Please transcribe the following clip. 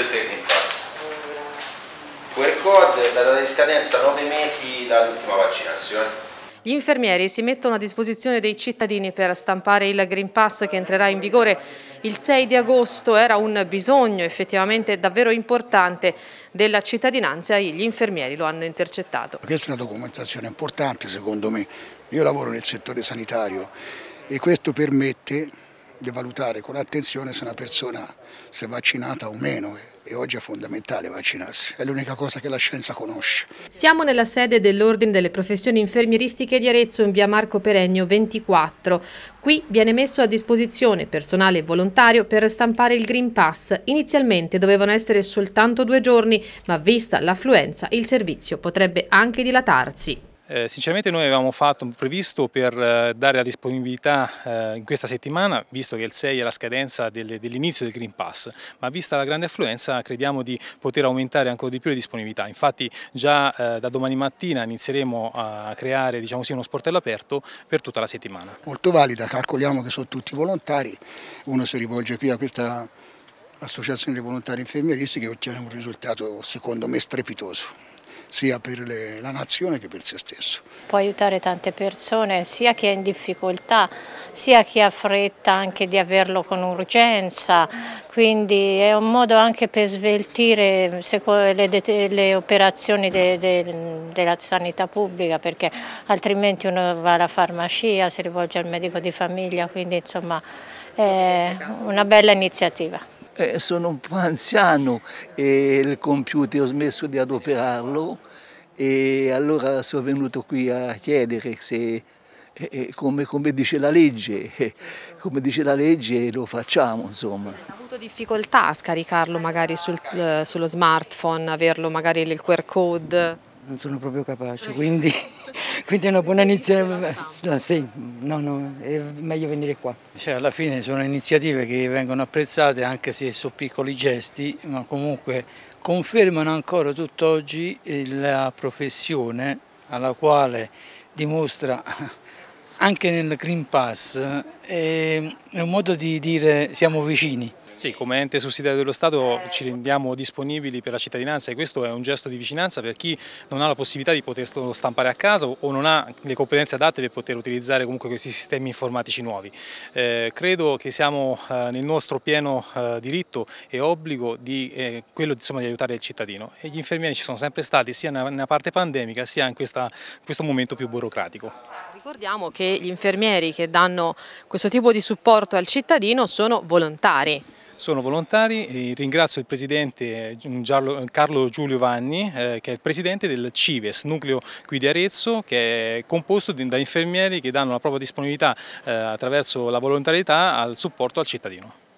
questo è il Green Pass QR code, la data di scadenza 9 mesi dall'ultima vaccinazione gli infermieri si mettono a disposizione dei cittadini per stampare il Green Pass che entrerà in vigore il 6 di agosto. Era un bisogno effettivamente davvero importante della cittadinanza e gli infermieri lo hanno intercettato. Questa è una documentazione importante secondo me. Io lavoro nel settore sanitario e questo permette di valutare con attenzione se una persona si è vaccinata o meno e oggi è fondamentale vaccinarsi, è l'unica cosa che la scienza conosce. Siamo nella sede dell'Ordine delle Professioni Infermieristiche di Arezzo in via Marco Perenio 24. Qui viene messo a disposizione personale volontario per stampare il Green Pass. Inizialmente dovevano essere soltanto due giorni, ma vista l'affluenza il servizio potrebbe anche dilatarsi. Eh, sinceramente noi avevamo fatto un previsto per eh, dare la disponibilità eh, in questa settimana, visto che il 6 è la scadenza dell'inizio del Green Pass, ma vista la grande affluenza crediamo di poter aumentare ancora di più le disponibilità. Infatti già eh, da domani mattina inizieremo a creare diciamo così, uno sportello aperto per tutta la settimana. Molto valida, calcoliamo che sono tutti volontari, uno si rivolge qui a questa associazione di volontari infermieristi che ottiene un risultato secondo me strepitoso sia per le, la nazione che per se stesso. Può aiutare tante persone, sia chi è in difficoltà, sia chi ha fretta anche di averlo con urgenza, quindi è un modo anche per sveltire le, le operazioni de, de, della sanità pubblica, perché altrimenti uno va alla farmacia, si rivolge al medico di famiglia, quindi insomma è una bella iniziativa. Eh, sono un po' anziano e il computer ho smesso di adoperarlo e allora sono venuto qui a chiedere se, eh, eh come, come, dice la legge, eh, come dice la legge lo facciamo insomma. Ha avuto difficoltà a scaricarlo magari sul, eh, sullo smartphone, averlo magari nel QR code? Non sono proprio capace, quindi... Quindi è una buona iniziativa, sì, no, no, è meglio venire qua. Cioè, alla fine sono iniziative che vengono apprezzate anche se sono piccoli gesti, ma comunque confermano ancora tutt'oggi eh, la professione alla quale dimostra anche nel Green Pass ehm, è un modo di dire siamo vicini. Sì, come ente sussidiario dello Stato ci rendiamo disponibili per la cittadinanza e questo è un gesto di vicinanza per chi non ha la possibilità di poterlo stampare a casa o non ha le competenze adatte per poter utilizzare comunque questi sistemi informatici nuovi. Eh, credo che siamo eh, nel nostro pieno eh, diritto e obbligo di, eh, quello insomma, di aiutare il cittadino e gli infermieri ci sono sempre stati sia nella parte pandemica sia in, questa, in questo momento più burocratico. Ricordiamo che gli infermieri che danno questo tipo di supporto al cittadino sono volontari. Sono volontari ringrazio il presidente Carlo Giulio Vanni eh, che è il presidente del CIVES, nucleo qui di Arezzo che è composto da infermieri che danno la propria disponibilità eh, attraverso la volontarietà al supporto al cittadino.